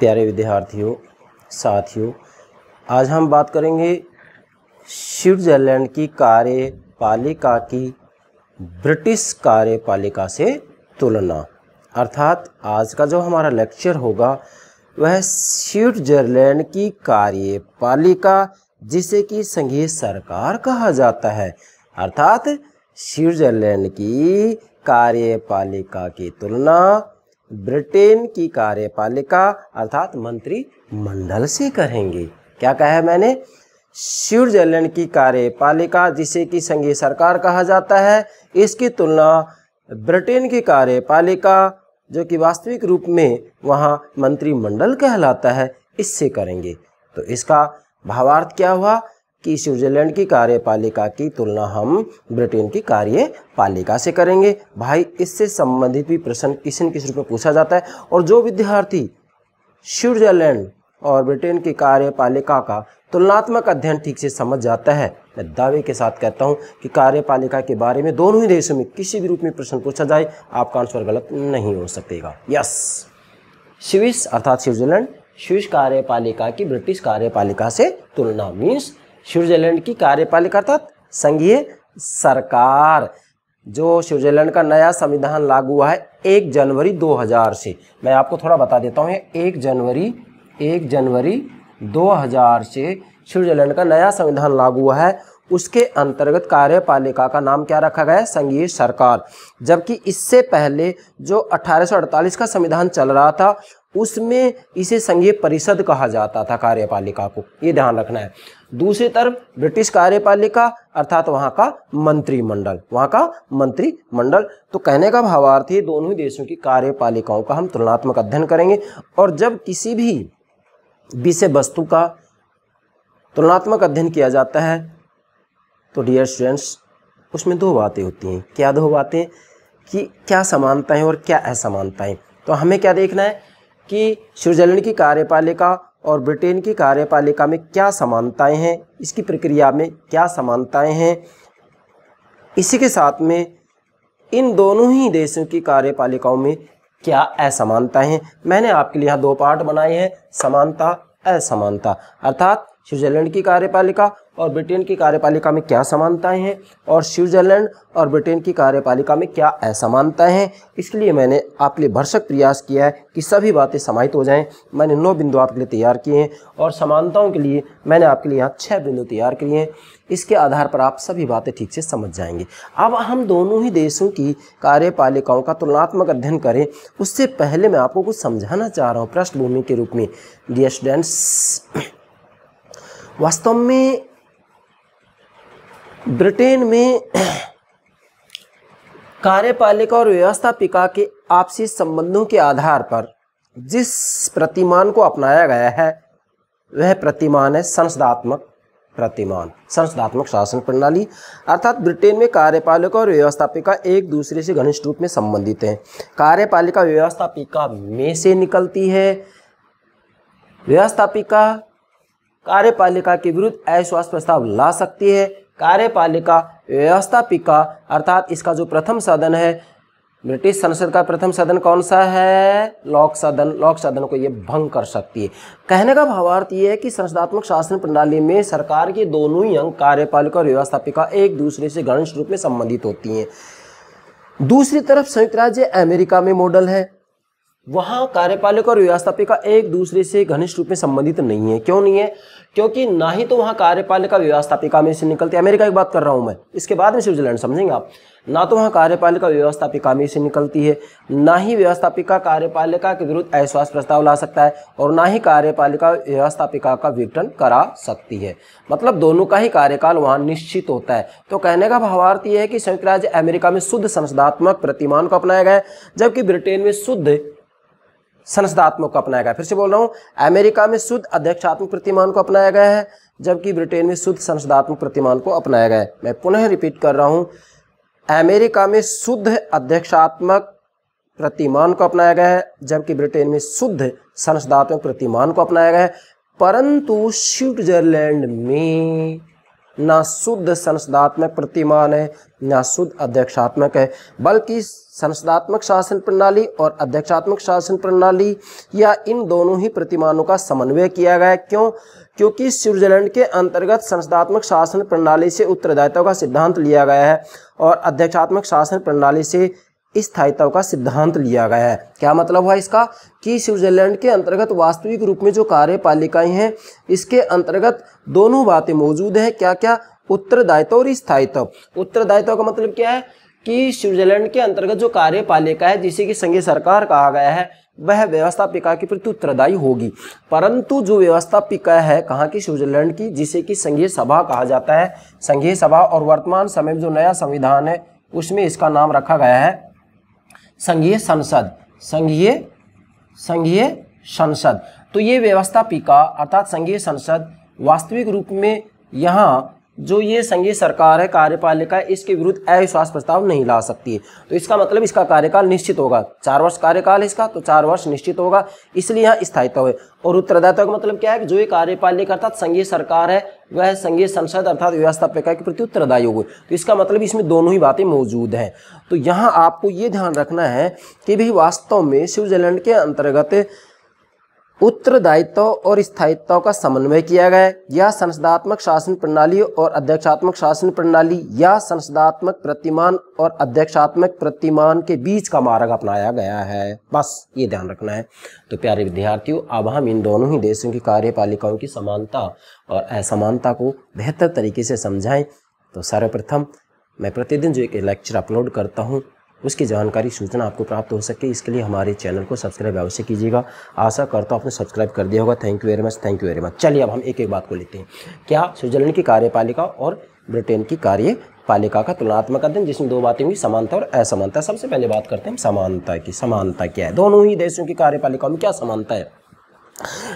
प्यारे विद्यार्थियों साथियों आज हम बात करेंगे स्विट्जरलैंड की कार्यपालिका की ब्रिटिश कार्यपालिका से तुलना अर्थात आज का जो हमारा लेक्चर होगा वह स्विट्जरलैंड की कार्यपालिका जिसे कि संघीय सरकार कहा जाता है अर्थात स्विट्जरलैंड की कार्यपालिका की तुलना ब्रिटेन की कार्यपालिका अर्थात मंत्रिमंडल से करेंगे क्या कहा है मैंने स्विट्जरलैंड की कार्यपालिका जिसे कि संघीय सरकार कहा जाता है इसकी तुलना ब्रिटेन की कार्यपालिका जो कि वास्तविक रूप में वहाँ मंत्रिमंडल कहलाता है इससे करेंगे तो इसका भावार्थ क्या हुआ कि स्विट्ज़रलैंड की कार्यपालिका की तुलना हम ब्रिटेन की कार्यपालिका से करेंगे भाई इससे संबंधित भी प्रश्न किसी न किसी रूप में पूछा जाता है और जो विद्यार्थी स्विट्ज़रलैंड और ब्रिटेन की कार्यपालिका का तुलनात्मक अध्ययन ठीक से समझ जाता है मैं दावे के साथ कहता हूं कि कार्यपालिका के बारे में दोनों ही देशों में किसी भी रूप में प्रश्न पूछा जाए आपका आंसर गलत नहीं हो सकेगा यस स्विस अर्थात स्विट्जरलैंड स्विस कार्यपालिका की ब्रिटिश कार्यपालिका से तुलना मीन्स स्विट्जरलैंड की कार्यपालिका अर्थात संघीय सरकार जो स्विट्जरलैंड का नया संविधान लागू हुआ है एक जनवरी 2000 से मैं आपको थोड़ा बता देता हूँ एक जनवरी एक जनवरी 2000 से स्विट्जरलैंड का नया संविधान लागू हुआ है उसके अंतर्गत कार्यपालिका का नाम क्या रखा गया है संघीय सरकार जबकि इससे पहले जो 1848 का संविधान चल रहा था उसमें इसे संघीय परिषद कहा जाता था कार्यपालिका को ये ध्यान रखना है दूसरी तरफ ब्रिटिश कार्यपालिका अर्थात वहाँ का मंत्रिमंडल वहाँ का मंत्रिमंडल तो कहने का भावार्थ ये दोनों ही देशों की कार्यपालिकाओं का हम तुलनात्मक अध्ययन करेंगे और जब किसी भी विषय वस्तु का तुलनात्मक अध्ययन किया जाता है तो डियर स्टूडेंट्स उसमें दो बातें होती हैं क्या दो बातें कि क्या समानताएं और क्या असमानताएं तो हमें क्या देखना है कि स्विट्जरलैंड की कार्यपालिका और ब्रिटेन की कार्यपालिका में क्या समानताएं हैं इसकी प्रक्रिया में क्या समानताएं हैं इसी के साथ में इन दोनों ही देशों की कार्यपालिकाओं में क्या असमानताएं हैं मैंने आपके लिए यहाँ दो पार्ट बनाए हैं समानता असमानता अर्थात स्विट्जरलैंड की कार्यपालिका और ब्रिटेन की कार्यपालिका में क्या समानताएं हैं और स्विट्ज़रलैंड और ब्रिटेन की कार्यपालिका में क्या असमानताएं हैं इसके लिए मैंने आपके लिए भरसक प्रयास किया है कि सभी बातें समाहित हो जाएं मैंने नौ बिंदु आपके लिए तैयार किए हैं और समानताओं के लिए मैंने आपके लिए यहाँ छः बिंदु तैयार किए हैं इसके आधार पर आप सभी बातें ठीक से समझ जाएंगे अब हम दोनों ही देशों की कार्यपालिकाओं का तुलनात्मक अध्ययन करें उससे पहले मैं आपको कुछ समझाना चाह रहा हूँ पृष्ठभूमि के रूप में डी स्टूडेंट्स वास्तव में ब्रिटेन में कार्यपालिका और व्यवस्थापिका के आपसी संबंधों के आधार पर जिस प्रतिमान को अपनाया गया है वह प्रतिमान है संसदात्मक प्रतिमान संसदात्मक शासन प्रणाली अर्थात ब्रिटेन में कार्यपालिका और व्यवस्थापिका एक दूसरे से घनिष्ठ रूप में संबंधित हैं कार्यपालिका व्यवस्थापिका में से निकलती है व्यवस्थापिका कार्यपालिका के विरुद्ध अविश्वास प्रस्ताव ला सकती है कार्यपालिका व्यवस्थापिका अर्थात इसका जो प्रथम सदन है ब्रिटिश संसद का प्रथम सदन कौन सा है लोक सदन लोक सदन को ये भंग कर सकती है कहने का भावार्थ ये है कि संसदात्मक शासन प्रणाली में सरकार के दोनों ही अंग कार्यपालिका और व्यवस्थापिका एक दूसरे से घनिष्ठ रूप में संबंधित होती हैं दूसरी तरफ संयुक्त राज्य अमेरिका में मॉडल है वहाँ कार्यपालक और व्यवस्थापिका एक दूसरे से घनिष्ठ रूप में संबंधित नहीं है क्यों नहीं है क्योंकि ना ही तो वहाँ कार्यपालिका व्यवस्थापिका में से निकलती है अमेरिका की बात कर रहा हूँ मैं इसके बाद में स्विट्जरलैंड समझेंगे आप ना तो वहाँ कार्यपालिका व्यवस्थापिका में से निकलती है ना ही व्यवस्थापिका कार्यपालिका के विरुद्ध अविश्वास प्रस्ताव ला सकता है और ना ही कार्यपालिका व्यवस्थापिका का विघटन करा सकती है मतलब दोनों का ही कार्यकाल वहाँ निश्चित होता है तो कहने का भावार्थ यह है कि संयुक्त राज्य अमेरिका में शुद्ध संसदात्मक प्रतिमान को अपनाया गया है जबकि ब्रिटेन में शुद्ध संसदात्मक को अपनाया गया फिर से बोल रहा हूँ अमेरिका में शुद्ध अध्यक्षात्मक प्रतिमान को अपनाया गया है जबकि ब्रिटेन में शुद्ध संसदात्मक प्रतिमान को अपनाया गया है मैं पुनः रिपीट कर रहा हूँ अमेरिका में शुद्ध अध्यक्षात्मक प्रतिमान को अपनाया गया है जबकि ब्रिटेन में शुद्ध संसदात्मक प्रतिमान को अपनाया गया है परंतु स्विट्जरलैंड में ना शुद्ध संसदात्मक प्रतिमान है ना शुद्ध अध्यक्षात्मक है बल्कि संसदात्मक शासन प्रणाली और अध्यक्षात्मक शासन प्रणाली या इन दोनों ही प्रतिमानों का समन्वय किया गया है क्यों क्योंकि स्विट्जरलैंड के अंतर्गत संसदात्मक शासन प्रणाली से उत्तरदायित्व का सिद्धांत लिया गया है और अध्यक्षात्मक शासन प्रणाली से स्थायित्व का सिद्धांत लिया गया है क्या मतलब हुआ इसका कि स्विट्जरलैंड के अंतर्गत वास्तविक रूप में जो कार्यपालिकाएं हैं इसके अंतर्गत दोनों बातें मौजूद हैं क्या क्या उत्तरदायित्व और स्थायित्व उत्तरदायित्व का मतलब क्या है कि स्विट्जरलैंड के अंतर्गत जो कार्यपालिका है जिसे कि संघीय सरकार कहा गया है वह व्यवस्थापिका के प्रति उत्तरदायी होगी परंतु जो व्यवस्थापिका है कहाँ की स्विट्जरलैंड की जिसे कि संघीय सभा कहा जाता है संघीय सभा और वर्तमान समय में जो नया संविधान है उसमें इसका नाम रखा गया है संघीय संसद संघीय संघीय संसद तो ये व्यवस्थापिका अर्थात संघीय संसद वास्तविक रूप में यहाँ जो ये संघीय सरकार है कार्यपालिका इसके विरुद्ध अविश्वास प्रस्ताव नहीं ला सकती है तो इसका मतलब इसका कार्यकाल निश्चित होगा चार वर्ष कार्यकाल इसका तो चार वर्ष निश्चित होगा इसलिए यहाँ स्थायित्व है और उत्तरदायित्व का मतलब क्या है कि जो ये कार्यपालिका अर्थात संघीय सरकार है वह संघीय संसद अर्थात व्यवस्थापिका के प्रति उत्तरदायी होगी तो इसका मतलब इसमें दोनों ही बातें मौजूद हैं तो यहाँ आपको ये ध्यान रखना है कि भाई वास्तव में स्विट्जरलैंड के अंतर्गत उत्तरदायित्व और स्थायित्व का समन्वय किया गया या यह संसदात्मक शासन प्रणाली और अध्यक्षात्मक शासन प्रणाली या संसदात्मक प्रतिमान और अध्यक्षात्मक प्रतिमान के बीच का मार्ग अपनाया गया है बस ये ध्यान रखना है तो प्यारे विद्यार्थियों अब हम इन दोनों ही देशों की कार्यपालिकाओं की समानता और असमानता को बेहतर तरीके से समझाएं तो सर्वप्रथम मैं प्रतिदिन जो एक लेक्चर अपलोड करता हूँ उसकी जानकारी सूचना आपको प्राप्त हो सके इसके लिए हमारे चैनल को सब्सक्राइब अवश्य कीजिएगा आशा करता हूँ आपने सब्सक्राइब कर दिया होगा thank you very much thank you very much चलिए अब हम एक एक बात को लेते हैं क्या स्विट्जरलैंड की कार्यपालिका और ब्रिटेन की कार्य पालिका का तुलनात्मक अध्ययन जिसमें दो बातें हुई समानता और असमानता सबसे पहले बात करते हैं समानता की समानता क्या है दोनों ही देशों की कार्यपालिकाओं में क्या समानता है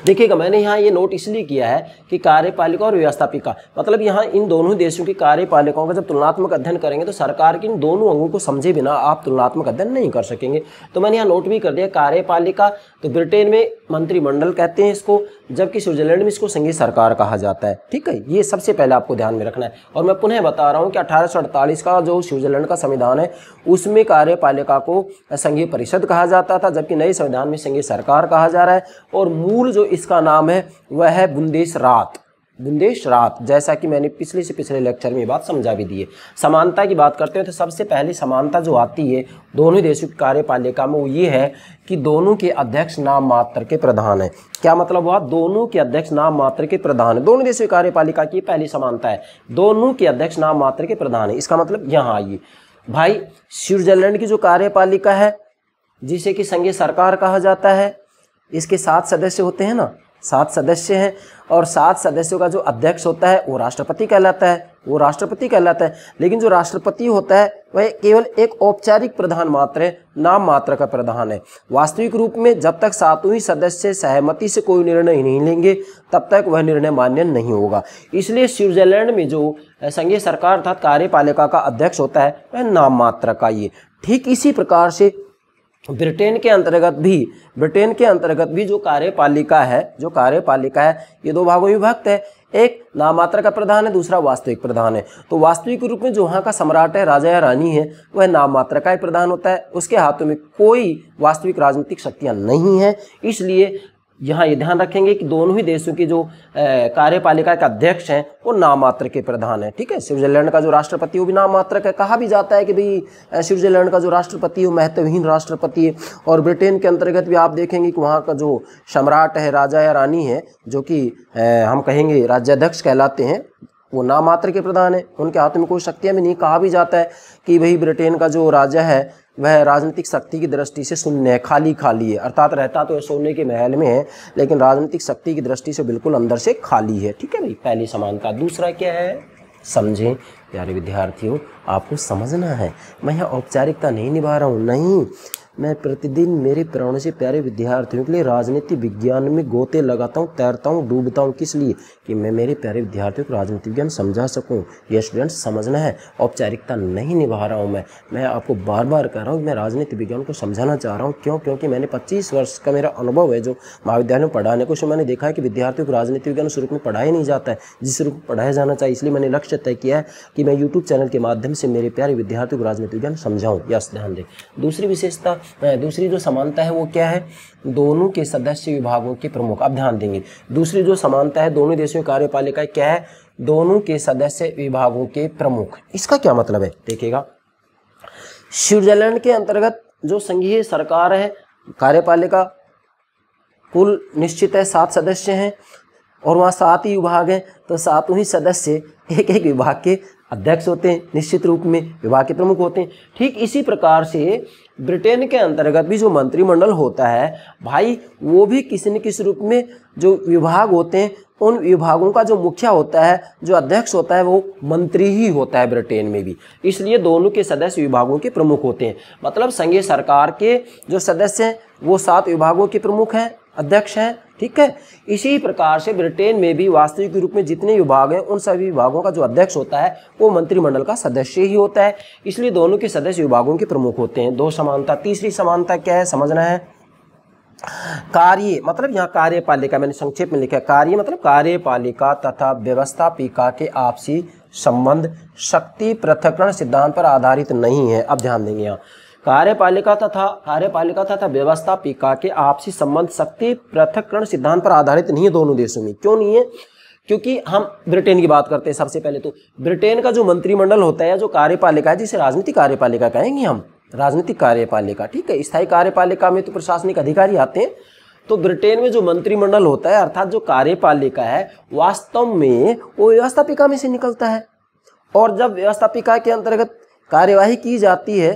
देखिएगा मैंने यहाँ ये नोट इसलिए किया है कि कार्यपालिका और व्यवस्थापिका मतलब यहाँ इन दोनों देशों की कार्यपालिकाओं का जब तुलनात्मक अध्ययन करेंगे तो सरकार के इन दोनों अंगों को समझे बिना आप तुलनात्मक अध्ययन नहीं कर सकेंगे तो मैंने यहाँ नोट भी कर दिया कार्यपालिका तो ब्रिटेन में मंत्रिमंडल कहते हैं इसको जबकि स्विट्जरलैंड में इसको संघीय सरकार कहा जाता है ठीक है ये सबसे पहले आपको ध्यान में रखना है और मैं पुनः बता रहा हूँ कि 1848 का जो स्विट्जरलैंड का संविधान है उसमें कार्यपालिका को संघीय परिषद कहा जाता था जबकि नए संविधान में संघीय सरकार कहा जा रहा है और मूल जो इसका नाम है वह है बुंदेश रात गुंदेश रात जैसा कि मैंने पिछले से पिछले लेक्चर में बात समझा भी दी है समानता की बात करते हैं तो सबसे पहली समानता जो आती है दोनों देशों की कार्यपालिका में वो ये है कि दोनों के अध्यक्ष नाम मात्र के प्रधान हैं क्या मतलब हुआ दोनों के अध्यक्ष नाम मात्र के प्रधान है दोनों देशों की कार्यपालिका की पहली समानता है दोनों के अध्यक्ष नाम मात्र के प्रधान है इसका मतलब यहाँ आइए भाई स्विट्जरलैंड की जो कार्यपालिका है जिसे कि संघीय सरकार कहा जाता है इसके सात सदस्य होते हैं ना सात सदस्य हैं और सात सदस्यों का जो अध्यक्ष होता है वो राष्ट्रपति कहलाता है वो राष्ट्रपति कहलाता है लेकिन जो राष्ट्रपति होता है वह केवल एक औपचारिक प्रधान मात्र है नाम मात्र का प्रधान है वास्तविक रूप में जब तक सातों ही सदस्य सहमति से कोई निर्णय नहीं लेंगे तब तक वह निर्णय मान्य नहीं होगा इसलिए स्विट्जरलैंड में जो संघीय सरकार अर्थात कार्यपालिका का अध्यक्ष होता है वह नाम मात्र का ये ठीक इसी प्रकार से ब्रिटेन के अंतर्गत भी ब्रिटेन के अंतर्गत भी जो कार्यपालिका है जो कार्यपालिका है ये दो भागों में विभक्त है एक नामात्र का प्रधान है दूसरा वास्तविक प्रधान है तो वास्तविक रूप में जो वहाँ का सम्राट है राजा या रानी है वह नामात्र का ही प्रधान होता है उसके हाथों में कोई वास्तविक राजनीतिक शक्तियाँ नहीं है इसलिए यहाँ ये ध्यान रखेंगे कि दोनों ही देशों की जो कार्यपालिका के अध्यक्ष हैं वो नामात्र के प्रधान हैं ठीक है स्विट्जरलैंड का जो राष्ट्रपति वो भी नामात्र है कहा भी जाता है कि भाई स्विट्जरलैंड का जो राष्ट्रपति वो महत्वहीन राष्ट्रपति है और ब्रिटेन के अंतर्गत भी आप देखेंगे कि वहाँ का जो सम्राट है राजा या रानी है जो कि हम कहेंगे राज्याध्यक्ष कहलाते हैं वो नामात्र के प्रधान है उनके हाथ में कोई शक्तियाँ भी नहीं कहा भी जाता है कि भाई ब्रिटेन का जो राजा है वह राजनीतिक शक्ति की दृष्टि से शून्य है खाली खाली है अर्थात रहता तो सोने के महल में है लेकिन राजनीतिक शक्ति की दृष्टि से बिल्कुल अंदर से खाली है ठीक है भाई पहली समानता दूसरा क्या है समझें प्यारे विद्यार्थियों आपको समझना है मैं यहाँ औपचारिकता नहीं निभा रहा हूँ नहीं मैं प्रतिदिन मेरे प्राणों से प्यारे विद्यार्थियों के लिए राजनीति विज्ञान में गोते लगाता हूँ तैरता हूँ डूबता हूँ किस लिए कि मैं मेरे प्यारे विद्यार्थियों को राजनीति विज्ञान समझा सकूँ यह स्टूडेंट समझना है औपचारिकता नहीं निभा रहा हूँ मैं मैं आपको बार बार कह रहा हूँ मैं राजनीति विज्ञान को समझाना चाह रहा हूँ क्यों क्योंकि मैंने पच्चीस वर्ष का मेरा अनुभव है जो महाविद्यालय में पढ़ाने को मैंने देखा है कि विद्यार्थियों को राजनीति विज्ञान स्वरूप में पढ़ाया नहीं जाता है जिस रूप में पढ़ाया जाना चाहिए इसलिए मैंने लक्ष्य तय किया है कि मैं यूट्यूब चैनल के माध्यम से मेरे प्यारे विद्यार्थियों को राजनीति विज्ञान समझाऊँ यस ध्यान दें दूसरी विशेषता दूसरी जो समानता है वो क्या है दोनों के सदस्य विभागों के प्रमुख अब ध्यान देंगे दूसरी जो समानता है दोनों देशों की कार्यपालिका क्या है दोनों के सदस्य विभागों के प्रमुख इसका क्या मतलब है देखिएगा स्विट्जरलैंड के अंतर्गत जो संघीय सरकार है कार्यपालिका कुल निश्चित है सात सदस्य हैं और वहाँ सात ही विभाग हैं तो सातों ही सदस्य एक एक विभाग के अध्यक्ष होते हैं निश्चित रूप में विभाग के प्रमुख होते हैं ठीक इसी प्रकार से ब्रिटेन के अंतर्गत भी जो मंत्रिमंडल होता है भाई वो भी किसी न किसी रूप में जो विभाग होते हैं उन विभागों का जो मुखिया होता है जो अध्यक्ष होता है वो मंत्री ही होता है ब्रिटेन में भी इसलिए दोनों के सदस्य विभागों के प्रमुख होते हैं मतलब संघीय सरकार के जो सदस्य हैं वो सात विभागों के प्रमुख हैं अध्यक्ष हैं ठीक है इसी प्रकार से ब्रिटेन में भी वास्तविक रूप में जितने विभाग हैं उन सभी विभागों का जो अध्यक्ष होता है वो मंत्रिमंडल का सदस्य ही होता है इसलिए दोनों के सदस्य विभागों के प्रमुख होते हैं दो समानता तीसरी समानता क्या है समझना है कार्य मतलब यहाँ कार्यपालिका मैंने संक्षेप में लिखा है कार्य मतलब कार्यपालिका तथा व्यवस्थापिका के आपसी संबंध शक्ति पृथकरण सिद्धांत पर आधारित नहीं है अब ध्यान देंगे यहाँ कार्यपालिका तथा कार्यपालिका तथा व्यवस्थापिका के आपसी संबंध शक्ति पृथककरण सिद्धांत पर आधारित नहीं है दोनों देशों में क्यों नहीं है क्योंकि हम ब्रिटेन की बात करते हैं सबसे पहले तो ब्रिटेन का जो मंत्रिमंडल होता है जो कार्यपालिका है जिसे राजनीतिक कार्यपालिका कहेंगे हम राजनीतिक कार्यपालिका ठीक है स्थायी कार्यपालिका में तो प्रशासनिक अधिकारी आते हैं तो ब्रिटेन में जो मंत्रिमंडल होता है अर्थात जो कार्यपालिका है वास्तव में वो व्यवस्थापिका में से निकलता है और जब व्यवस्थापिका के अंतर्गत कार्यवाही की जाती है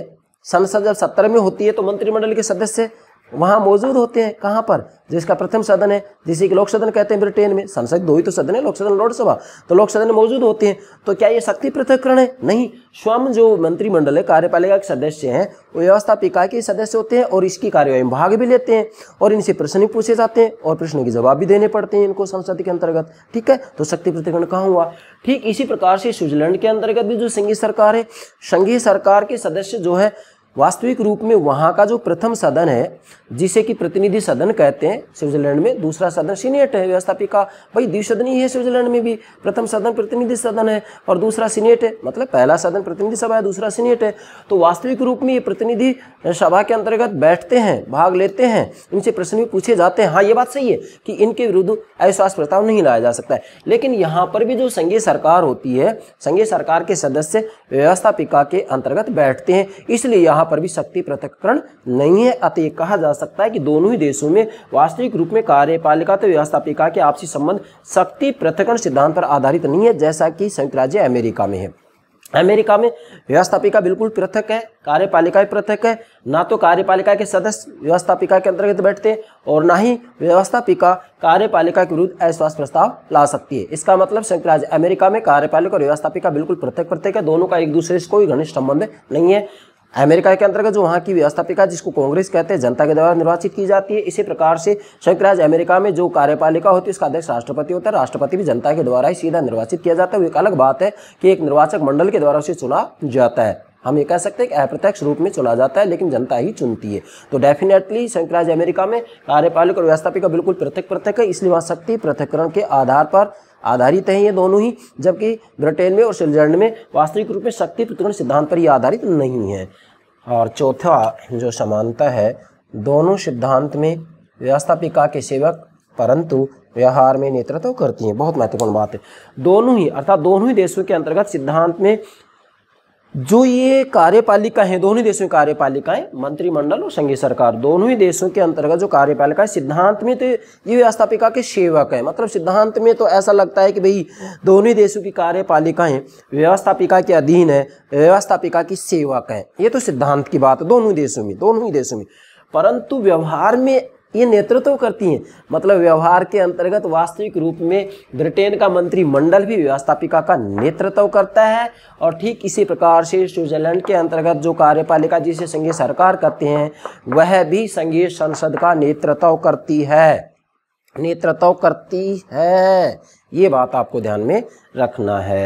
संसद जब सत्तर में होती है तो मंत्रिमंडल के सदस्य वहां मौजूद होते हैं कहाँ पर जिसका प्रथम सदन है जिसे कि लोक सदन कहते हैं ब्रिटेन में संसद दो ही तो सदन है लोक सदन लोकसभा तो लोक सदन मौजूद होते हैं तो क्या ये शक्ति पृथककरण है नहीं स्वयं जो मंत्रिमंडल है कार्यपालिका के सदस्य हैं वो व्यवस्थापिका के सदस्य होते हैं और इसकी कार्यवाही में भाग भी लेते हैं और इनसे प्रश्न भी पूछे जाते हैं और प्रश्न के जवाब भी देने पड़ते हैं इनको संसद के अंतर्गत ठीक है तो शक्ति पृथककरण कहाँ हुआ ठीक इसी प्रकार से स्विट्जरलैंड के अंतर्गत भी जो संघीय सरकार है संघीय सरकार के सदस्य जो है वास्तविक रूप में वहाँ का जो प्रथम सदन है जिसे कि प्रतिनिधि सदन कहते हैं स्विट्जरलैंड में दूसरा सदन सीनेट है व्यवस्थापिका भाई द्विसदन ही है स्विट्जरलैंड में भी प्रथम सदन प्रतिनिधि सदन है और दूसरा सीनेट है मतलब पहला सदन प्रतिनिधि सभा है दूसरा सीनेट है तो वास्तविक रूप में ये प्रतिनिधि सभा के अंतर्गत बैठते हैं भाग लेते हैं इनसे प्रश्न भी पूछे जाते हैं हाँ ये बात सही है कि इनके विरुद्ध अविश्वास प्रस्ताव नहीं लाया जा सकता है लेकिन यहाँ पर भी जो संघीय सरकार होती है संघीय सरकार के सदस्य व्यवस्थापिका के अंतर्गत बैठते हैं इसलिए यहाँ वहां पर भी शक्ति पृथककरण नहीं है अतः कहा जा सकता है कि दोनों ही देशों में वास्तविक रूप में कार्यपालिका तो व्यवस्थापिका के आपसी संबंध शक्ति पृथककरण सिद्धांत पर आधारित नहीं है जैसा कि संयुक्त राज्य अमेरिका में है अमेरिका में व्यवस्थापिका बिल्कुल पृथक है कार्यपालिका भी पृथक है ना तो कार्यपालिका के सदस्य व्यवस्थापिका के अंतर्गत बैठते हैं और ना ही व्यवस्थापिका कार्यपालिका के विरुद्ध अविश्वास प्रस्ताव ला सकती है इसका मतलब संयुक्त राज्य अमेरिका में कार्यपालिका और व्यवस्थापिका बिल्कुल पृथक पृथक है दोनों का एक दूसरे से कोई घनिष्ठ संबंध नहीं है अमेरिका के अंतर्गत जो वहाँ की व्यवस्थापिका जिसको कांग्रेस कहते हैं जनता के द्वारा निर्वाचित की जाती है इसी प्रकार से संयुक्त राज्य अमेरिका में जो कार्यपालिका होती है उसका अध्यक्ष राष्ट्रपति होता है राष्ट्रपति भी जनता के द्वारा ही सीधा निर्वाचित किया जाता है वो एक अलग बात है कि एक निर्वाचक मंडल के द्वारा उसे चुना जाता है हम ये कह सकते हैं कि अप्रत्यक्ष रूप में चुना जाता है लेकिन जनता ही चुनती है तो डेफिनेटली संयुक्त राज्य अमेरिका में कार्यपालिका और व्यवस्थापिका बिल्कुल पृथक पृथक है इसलिए वहाँ शक्ति पृथकरण के आधार पर आधारित है ये दोनों ही जबकि ब्रिटेन में और स्विट्जरलैंड में वास्तविक रूप में शक्ति पृथकरण सिद्धांत पर ही आधारित नहीं है और चौथा जो समानता है दोनों सिद्धांत में व्यवस्थापिका के सेवक परंतु व्यवहार में नेतृत्व करती हैं बहुत महत्वपूर्ण बात है दोनों ही अर्थात दोनों ही देशों के अंतर्गत सिद्धांत में जो ये कार्यपालिका है दोनों देशों की कार्यपालिकाएं मंत्रिमंडल और संघीय सरकार दोनों ही देशों के अंतर्गत जो कार्यपालिका है सिद्धांत में तो ये व्यवस्थापिका के सेवक है मतलब सिद्धांत में तो ऐसा लगता है कि भाई दोनों ही देशों की कार्यपालिकाएं व्यवस्थापिका के अधीन है व्यवस्थापिका की सेवक है ये तो सिद्धांत की बात है दोनों ही देशों में दोनों ही देशों में परंतु व्यवहार में ये नेतृत्व करती हैं मतलब व्यवहार के अंतर्गत वास्तविक रूप में ब्रिटेन का मंत्रिमंडल भी व्यवस्थापिका का नेतृत्व करता है और ठीक इसी प्रकार से स्विट्जरलैंड के अंतर्गत जो कार्यपालिका जिसे संघीय सरकार करते हैं वह भी संघीय संसद का नेतृत्व करती है नेतृत्व करती है ये बात आपको ध्यान में रखना है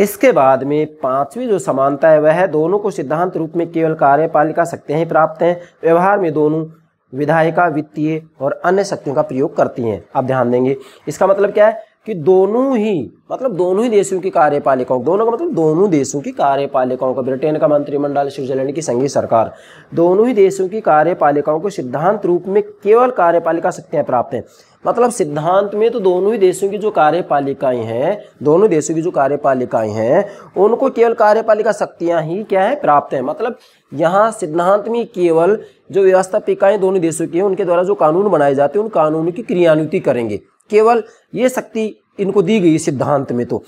इसके बाद में पांचवी जो समानता है वह दोनों को सिद्धांत रूप में केवल कार्यपालिका सकते हैं प्राप्त हैं व्यवहार में दोनों विधायिका वित्तीय और अन्य शक्तियों का प्रयोग करती हैं आप ध्यान देंगे इसका मतलब क्या है कि दोनों ही मतलब दोनों ही देशों की कार्यपालिकाओं दोनों का मतलब दोनों देशों की कार्यपालिकाओं का ब्रिटेन का मंत्रिमंडल स्विट्जरलैंड की संघीय सरकार दोनों ही देशों की कार्यपालिकाओं को सिद्धांत रूप में केवल कार्यपालिका शक्तियाँ प्राप्त हैं मतलब सिद्धांत में तो दोनों ही देशों की जो कार्यपालिकाएं हैं दोनों देशों की जो कार्यपालिकाएं हैं उनको केवल कार्यपालिका शक्तियां ही क्या है प्राप्त है मतलब यहाँ सिद्धांत में केवल जो व्यवस्थापिकाएं दोनों देशों की हैं उनके द्वारा जो कानून बनाए जाते हैं उन कानूनों की क्रियान्विति करेंगे केवल ये शक्ति इनको दी गई सिद्धांत में तो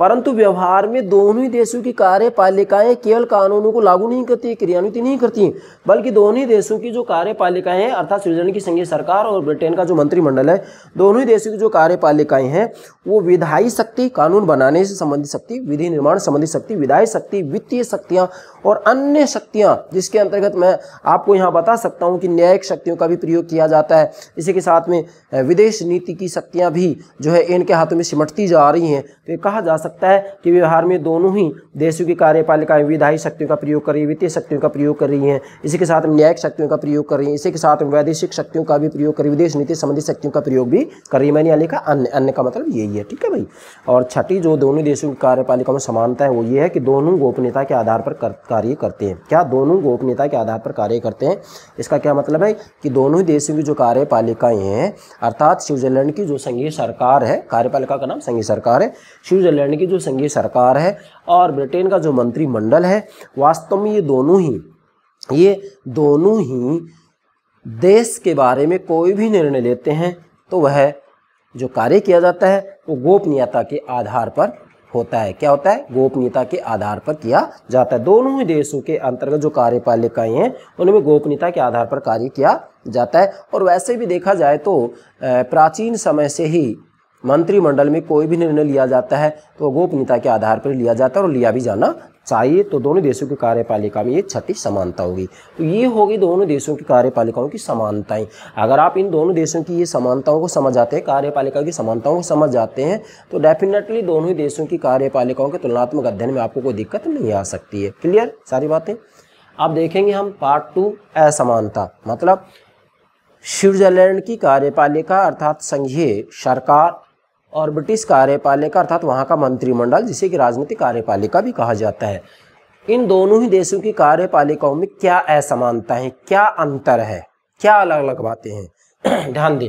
परंतु व्यवहार में दोनों ही देशों की कार्यपालिकाएं केवल कानूनों को लागू नहीं करती क्रियान्वित नहीं करती बल्कि दोनों ही देशों की जो कार्यपालिकाएं हैं अर्थात स्विट्जरलैंड की संघीय सरकार और ब्रिटेन का जो मंत्रिमंडल है दोनों ही देशों की जो कार्यपालिकाएं हैं वो विधायी शक्ति कानून बनाने से संबंधित शक्ति विधि निर्माण संबंधित शक्ति विधायी शक्ति वित्तीय शक्तियाँ और अन्य शक्तियाँ जिसके अंतर्गत मैं आपको यहाँ बता सकता हूँ कि न्यायिक शक्तियों का भी प्रयोग किया जाता है इसी के साथ में विदेश नीति की शक्तियाँ भी जो है इनके हाथों में सिमटती जा रही हैं तो ये कहा जा सकता है कि व्यवहार में दोनों ही देशों की कार्यपालिका विधायी शक्तियों का प्रयोग कर रही है वित्तीय शक्तियों का प्रयोग कर रही हैं इसी के साथ में न्यायिक शक्तियों का प्रयोग कर रही हैं इसी के साथ में वैदेशिक शक्तियों का भी प्रयोग कर रही विदेश नीति संबंधित शक्तियों का प्रयोग भी कर रही है मैंने यहाँ लिखा अन्य अन्य का मतलब यही है ठीक है भाई और छठी जो दोनों देशों की कार्यपालिका में समानता है वो ये है कि दोनों गोपनीयता के आधार पर कर कार्य करते हैं क्या दोनों गोपनीयता के आधार पर कार्य करते हैं इसका क्या मतलब है कि दोनों ही देशों की जो कार्यपालिकाएँ हैं अर्थात स्विट्जरलैंड की जो संघीय सरकार है कार्यपालिका का नाम संघीय सरकार है स्विट्जरलैंड की जो संघीय सरकार है और ब्रिटेन का जो मंत्रिमंडल है वास्तव में ये दोनों ही ये दोनों ही देश के बारे में कोई भी निर्णय लेते हैं तो वह जो कार्य किया जाता है वो गोपनीयता के आधार पर होता है क्या होता है गोपनीयता के आधार पर किया जाता है दोनों ही देशों के अंतर्गत जो कार्यपालिकाएं हैं उनमें गोपनीयता के आधार पर कार्य किया जाता है और वैसे भी देखा जाए तो प्राचीन समय से ही मंत्रिमंडल में कोई भी निर्णय लिया जाता है तो गोपनीयता के आधार पर लिया जाता है और लिया भी जाना चाहिए तो दोनों देशों की कार्यपालिका में ये क्षति समानता होगी तो ये होगी दोनों देशों की कार्यपालिकाओं की समानताएं अगर आप इन दोनों देशों की ये समानताओं को समझ जाते हैं कार्यपालिका की समानताओं को समझ जाते हैं तो डेफिनेटली दोनों ही देशों की कार्यपालिकाओं के तुलनात्मक अध्ययन में आपको कोई दिक्कत नहीं आ सकती है क्लियर सारी बातें अब देखेंगे हम पार्ट टू असमानता मतलब स्विट्जरलैंड की कार्यपालिका अर्थात संघीय सरकार और ब्रिटिश कार्यपालिका अर्थात वहाँ का मंत्रिमंडल जिसे कि राजनीतिक कार्यपालिका भी कहा जाता है इन दोनों ही देशों की कार्यपालिकाओं में क्या असमानता है क्या अंतर है क्या अलग अलग बातें हैं ध्यान दें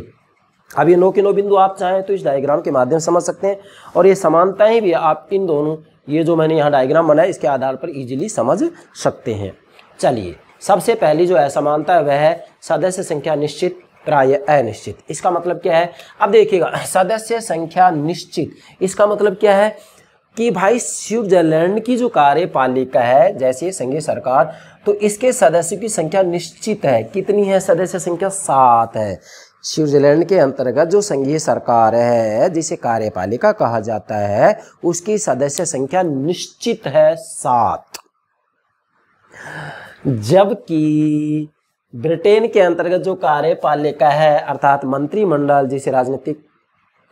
अब ये नौ के नौ बिंदु आप चाहें तो इस डायग्राम के माध्यम से समझ सकते हैं और ये समानताएं भी आप इन दोनों ये जो मैंने यहाँ डायग्राम बनाया इसके आधार पर इजीली समझ सकते हैं चलिए सबसे पहली जो असमानता है वह है सदस्य संख्या निश्चित प्राय अनिश्चित इसका मतलब क्या है अब देखिएगा सदस्य संख्या निश्चित इसका मतलब क्या है कि भाई स्विट्जरलैंड की जो कार्यपालिका है जैसे संघीय सरकार तो इसके सदस्यों की संख्या निश्चित है कितनी है सदस्य संख्या सात है स्विट्जरलैंड के अंतर्गत जो संघीय सरकार है जिसे कार्यपालिका कहा जाता है उसकी सदस्य संख्या निश्चित है सात जबकि ब्रिटेन के अंतर्गत जो कार्यपालिका है अर्थात मंत्रिमंडल जिसे राजनीतिक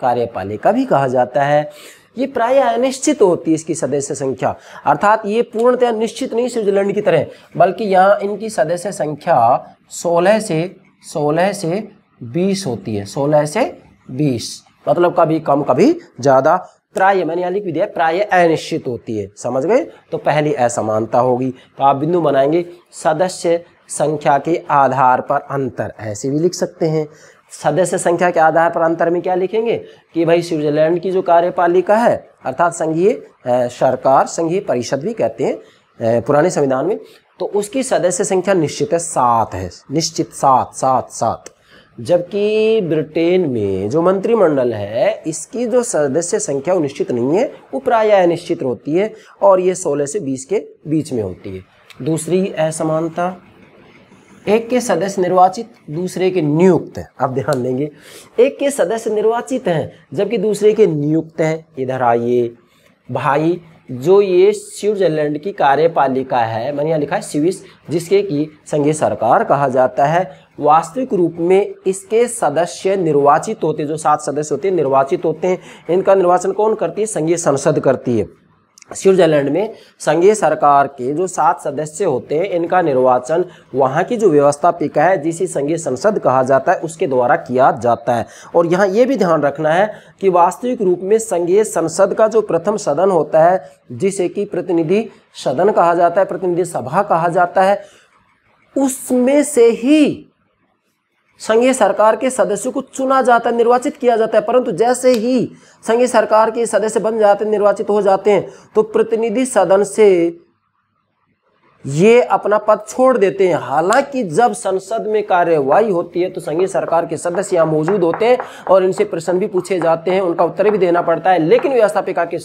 कार्यपालिका भी कहा जाता है ये प्राय अनिश्चित होती है इसकी सदस्य संख्या अर्थात ये पूर्णतया निश्चित नहीं स्विट्जरलैंड की तरह बल्कि यहाँ इनकी सदस्य संख्या 16 से 16 से 20 होती है 16 से 20 मतलब कभी कम कभी ज़्यादा प्राय मैंने यहाँ लिख भी दिया प्राय अनिश्चित होती है समझ गए तो पहली असमानता होगी तो आप बिंदु बनाएंगे सदस्य संख्या के आधार पर अंतर ऐसे भी लिख सकते हैं सदस्य संख्या के आधार पर अंतर में क्या लिखेंगे कि भाई स्विट्जरलैंड की जो कार्यपालिका है अर्थात संघीय सरकार संघीय परिषद भी कहते हैं पुराने संविधान में तो उसकी सदस्य संख्या निश्चित है सात है निश्चित सात सात सात जबकि ब्रिटेन में जो मंत्रिमंडल है इसकी जो सदस्य संख्या वो निश्चित नहीं है वो प्राय अनिश्चित होती है और ये 16 से 20 के बीच में होती है दूसरी असमानता एक के सदस्य निर्वाचित दूसरे के नियुक्त हैं आप ध्यान देंगे एक के सदस्य निर्वाचित हैं जबकि दूसरे के नियुक्त हैं इधर आइए भाई जो ये स्विट्जरलैंड की कार्यपालिका है मैंने यहाँ लिखा है स्विस जिसके की संघीय सरकार कहा जाता है वास्तविक रूप में इसके सदस्य निर्वाचित होते जो सात सदस्य होते हैं निर्वाचित होते हैं इनका निर्वाचन कौन करती है संघीय संसद करती है स्विट्जरलैंड में संघीय सरकार के जो सात सदस्य होते हैं इनका निर्वाचन वहाँ की जो व्यवस्था पिका है जिसे संघीय संसद कहा जाता है उसके द्वारा किया जाता है और यहाँ ये भी ध्यान रखना है कि वास्तविक रूप में संघीय संसद का जो प्रथम सदन होता है जिसे कि प्रतिनिधि सदन कहा जाता है प्रतिनिधि सभा कहा जाता है उसमें से ही संघीय सरकार के सदस्यों को चुना जाता है निर्वाचित किया जाता है परंतु जैसे ही संघीय सरकार के सदस्य बन जाते हैं निर्वाचित हो जाते हैं तो प्रतिनिधि सदन से ये अपना पद छोड़ देते हैं हालांकि जब संसद में कार्यवाही होती है तो संघीय सरकार के सदस्य यहाँ मौजूद होते हैं और इनसे प्रश्न भी पूछे जाते हैं उनका उत्तर भी देना पड़ता है लेकिन व्यवस्थापिका के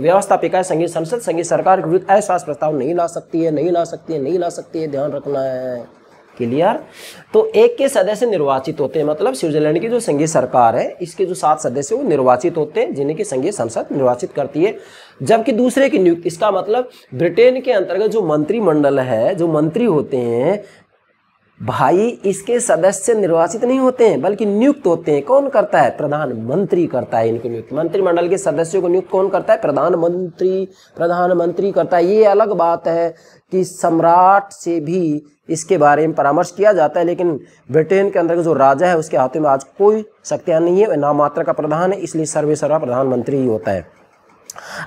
व्यवस्थापिका संघीय संसद संघीय सरकार के विरुद्ध ऐसा प्रस्ताव नहीं ला सकती है नहीं ला सकती है नहीं ला सकती है ध्यान रखना है क्लियर तो एक के सदस्य निर्वाचित होते हैं मतलब स्विट्जरलैंड की जो संघीय सरकार है इसके जो सात सदस्य वो निर्वाचित होते हैं जिन्हें की संघीय संसद निर्वाचित करती है जबकि दूसरे की नियुक्ति इसका मतलब ब्रिटेन के अंतर्गत जो मंत्रिमंडल है जो मंत्री होते हैं भाई इसके सदस्य निर्वाचित नहीं होते हैं बल्कि नियुक्त होते हैं कौन करता है प्रधानमंत्री करता है इनको नियुक्त मंत्रिमंडल के सदस्यों को नियुक्त कौन करता है प्रधानमंत्री प्रधानमंत्री करता है ये अलग बात है कि सम्राट से भी इसके बारे में परामर्श किया जाता है लेकिन ब्रिटेन के अंदर जो राजा है उसके हाथों में आज कोई शक्तियाँ नहीं है नाम मात्र का प्रधान है इसलिए सर्वे सर्वा प्रधानमंत्री ही होता है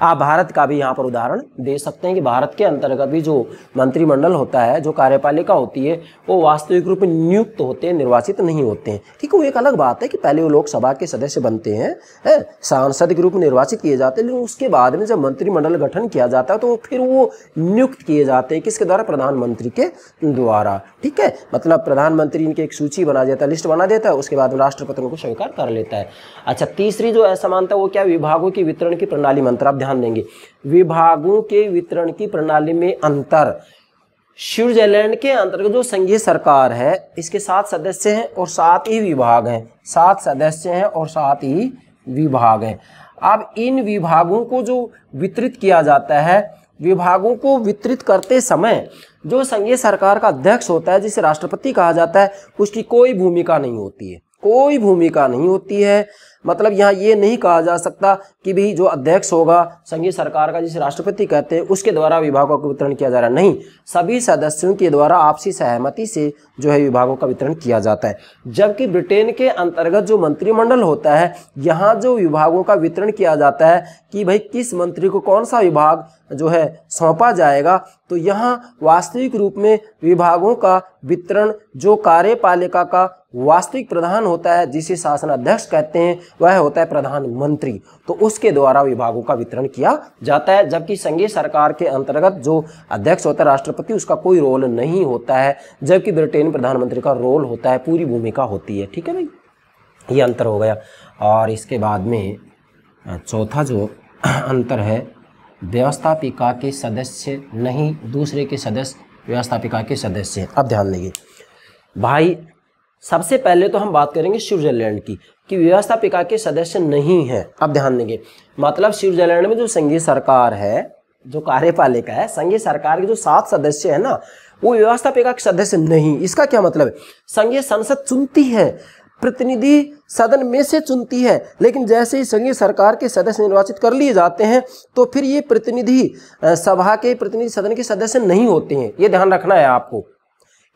आप भारत का भी यहाँ पर उदाहरण दे सकते हैं कि भारत के अंतर्गत भी जो मंत्रिमंडल होता है जो कार्यपालिका होती है वो वास्तविक रूप में नियुक्त होते हैं निर्वाचित नहीं होते हैं ठीक है वो एक अलग बात है कि पहले वो लोकसभा के सदस्य बनते हैं है? सांसद के रूप में निर्वाचित किए जाते हैं लेकिन उसके बाद में जब मंत्रिमंडल गठन किया जाता है तो फिर वो नियुक्त किए जाते हैं किसके द्वारा प्रधानमंत्री के द्वारा ठीक है मतलब प्रधानमंत्री इनकी एक सूची बना देता है लिस्ट बना देता है उसके बाद राष्ट्रपति उनको स्वीकार कर लेता है अच्छा तीसरी जो असमानता वो क्या विभागों की वितरण की प्रणाली अंतर आप ध्यान देंगे विभागों के वितरण की प्रणाली में अंतर स्विट्जरलैंड के अंतर्गत जो संघीय सरकार है इसके सात सदस्य हैं और सात ही विभाग हैं सात सदस्य हैं और सात ही विभाग हैं अब इन विभागों को जो वितरित किया जाता है विभागों को वितरित करते समय जो संघीय सरकार का अध्यक्ष होता है जिसे राष्ट्रपति कहा जाता है उसकी कोई भूमिका नहीं होती है कोई भूमिका नहीं होती है मतलब यहाँ ये नहीं कहा जा सकता कि भी जो अध्यक्ष होगा संघीय सरकार का जिसे राष्ट्रपति कहते हैं उसके द्वारा विभागों का वितरण किया जा रहा है नहीं सभी सदस्यों के द्वारा आपसी सहमति से जो है विभागों का वितरण किया जाता है जबकि ब्रिटेन के अंतर्गत जो मंत्रिमंडल होता है यहाँ जो विभागों का वितरण किया जाता है कि भाई किस मंत्री को कौन सा विभाग जो है सौंपा जाएगा तो यहाँ वास्तविक रूप में विभागों का वितरण जो कार्यपालिका का वास्तविक प्रधान होता है जिसे शासनाध्यक्ष कहते हैं वह होता है प्रधानमंत्री तो उसके द्वारा विभागों का वितरण किया जाता है जबकि संघीय सरकार के अंतर्गत जो अध्यक्ष होता है राष्ट्रपति उसका कोई रोल नहीं होता है जबकि ब्रिटेन प्रधानमंत्री का रोल होता है पूरी भूमिका होती है ठीक है भाई ये अंतर हो गया और इसके बाद में चौथा जो अंतर है व्यवस्थापिका के सदस्य नहीं दूसरे के सदस्य व्यवस्थापिका के सदस्य अब ध्यान देंगे भाई सबसे पहले तो हम बात करेंगे स्विट्जरलैंड की कि व्यवस्थापिका के सदस्य नहीं हैं अब ध्यान देंगे मतलब स्विट्जरलैंड में जो संघीय सरकार है जो कार्यपालिका है संघीय सरकार के जो सात सदस्य है ना वो व्यवस्थापिका के सदस्य नहीं इसका क्या मतलब है संघीय संसद चुनती है प्रतिनिधि सदन में से चुनती है लेकिन जैसे ही संघीय सरकार के सदस्य निर्वाचित कर लिए जाते हैं तो फिर ये प्रतिनिधि सभा के प्रतिनिधि सदन के सदस्य नहीं होते हैं ये ध्यान रखना है आपको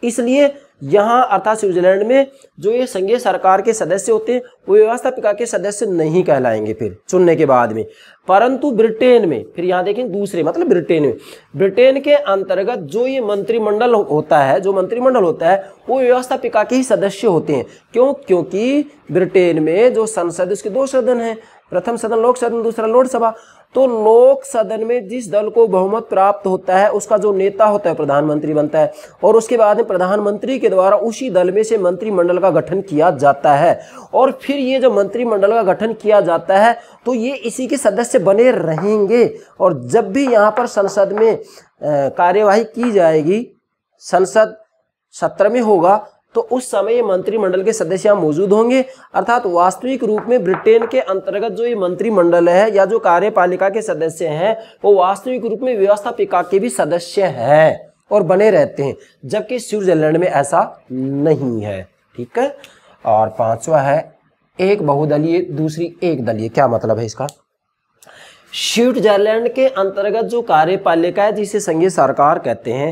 इसलिए यहाँ अर्थात स्विट्जरलैंड में जो ये संघीय सरकार के सदस्य होते हैं वो व्यवस्थापिका के सदस्य नहीं कहलाएंगे फिर चुनने के बाद में परंतु ब्रिटेन में फिर यहाँ देखें दूसरे मतलब ब्रिटेन में ब्रिटेन के अंतर्गत जो ये मंत्रिमंडल होता है जो मंत्रिमंडल होता है वो व्यवस्थापिका के ही सदस्य होते हैं क्यों क्योंकि ब्रिटेन में जो संसद उसके दो सदन हैं प्रथम सदन लोक सदन दूसरा लोकसभा सभा तो लोक सदन में जिस दल को बहुमत प्राप्त होता है उसका जो नेता होता है प्रधानमंत्री बनता है और उसके बाद में प्रधानमंत्री के द्वारा उसी दल में से मंत्रिमंडल का गठन किया जाता है और फिर ये जो मंत्रिमंडल का गठन किया जाता है तो ये इसी के सदस्य बने रहेंगे और जब भी यहाँ पर संसद में कार्यवाही की जाएगी संसद सत्र में होगा तो उस समय ये मंत्रिमंडल के सदस्य यहाँ मौजूद होंगे अर्थात वास्तविक रूप में ब्रिटेन के अंतर्गत जो ये मंत्रिमंडल है या जो कार्यपालिका के सदस्य हैं वो वास्तविक रूप में व्यवस्थापिका के भी सदस्य हैं और बने रहते हैं जबकि स्विट्जरलैंड में ऐसा नहीं है ठीक है और पांचवा है एक बहुदलीय दूसरी एक दलीय क्या मतलब है इसका स्विट्जरलैंड के अंतर्गत जो कार्यपालिका है जिसे संघीय सरकार कहते हैं